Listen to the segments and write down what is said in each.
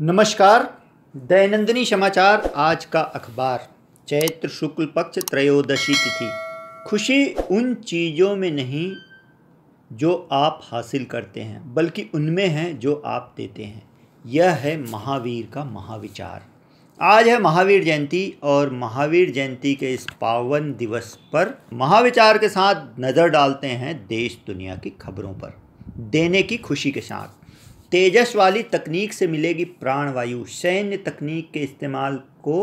नमस्कार दैनंदिनी समाचार आज का अखबार चैत्र शुक्ल पक्ष त्रयोदशी तिथि खुशी उन चीज़ों में नहीं जो आप हासिल करते हैं बल्कि उनमें है जो आप देते हैं यह है महावीर का महाविचार आज है महावीर जयंती और महावीर जयंती के इस पावन दिवस पर महाविचार के साथ नज़र डालते हैं देश दुनिया की खबरों पर देने की खुशी के साथ तेजस वाली तकनीक से मिलेगी प्राणवायु सैन्य तकनीक के इस्तेमाल को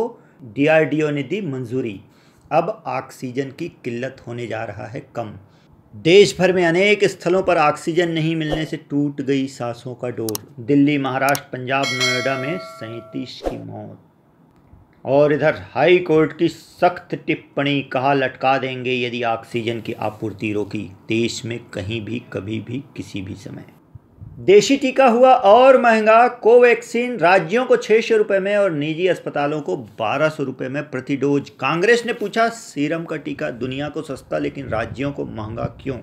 डीआरडीओ ने दी मंजूरी अब ऑक्सीजन की किल्लत होने जा रहा है कम देश भर में अनेक स्थलों पर ऑक्सीजन नहीं मिलने से टूट गई सांसों का डोर दिल्ली महाराष्ट्र पंजाब नोएडा में सैंतीस की मौत और इधर हाई कोर्ट की सख्त टिप्पणी कहा लटका देंगे यदि ऑक्सीजन की आपूर्ति रोकी देश में कहीं भी कभी भी किसी भी समय देशी टीका हुआ और महंगा कोवैक्सीन राज्यों को छः सौ रुपये में और निजी अस्पतालों को बारह सौ रुपये में प्रति डोज कांग्रेस ने पूछा सीरम का टीका दुनिया को सस्ता लेकिन राज्यों को महंगा क्यों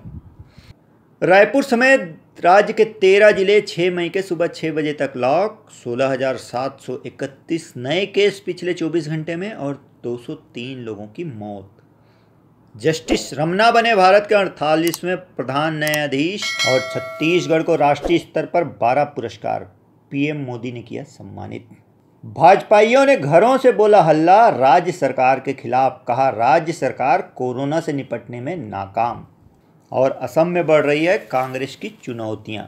रायपुर समेत राज्य के तेरह जिले छः मई के सुबह छः बजे तक लॉक सोलह हज़ार सात सौ इकतीस नए केस पिछले चौबीस घंटे में और दो सौ तीन लोगों की मौत जस्टिस रमना बने भारत के अड़तालीसवें प्रधान न्यायाधीश और छत्तीसगढ़ को राष्ट्रीय स्तर पर बारह पुरस्कार पीएम मोदी ने किया सम्मानित भाजपाइयों ने घरों से बोला हल्ला राज्य सरकार के खिलाफ कहा राज्य सरकार कोरोना से निपटने में नाकाम और असम में बढ़ रही है कांग्रेस की चुनौतियाँ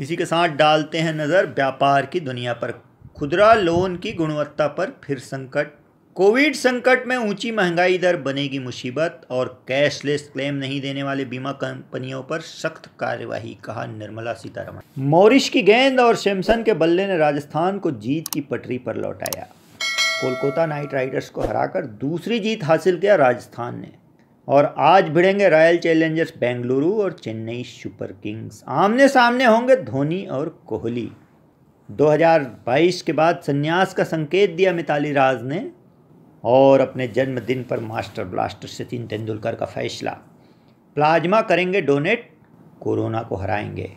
इसी के साथ डालते हैं नज़र व्यापार की दुनिया पर खुदरा लोन की गुणवत्ता पर फिर संकट कोविड संकट में ऊंची महंगाई दर बनेगी मुसीबत और कैशलेस क्लेम नहीं देने वाले बीमा कंपनियों पर सख्त कार्यवाही कहा निर्मला सीतारमण मोरिश की गेंद और सैमसन के बल्ले ने राजस्थान को जीत की पटरी पर लौटाया कोलकाता नाइट राइडर्स को हराकर दूसरी जीत हासिल किया राजस्थान ने और आज भिड़ेंगे रॉयल चैलेंजर्स बेंगलुरु और चेन्नई सुपर किंग्स आमने सामने होंगे धोनी और कोहली 2022 के बाद संन्यास का संकेत दिया मिताली राज ने और अपने जन्मदिन पर मास्टर ब्लास्टर सचिन तेंदुलकर का फैसला प्लाज्मा करेंगे डोनेट कोरोना को हराएंगे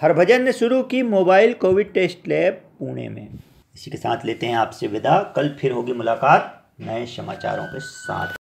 हरभजन ने शुरू की mobile covid test lab Pune में इसी के साथ लेते हैं आपसे विदा कल फिर होगी मुलाकात नए समाचारों के साथ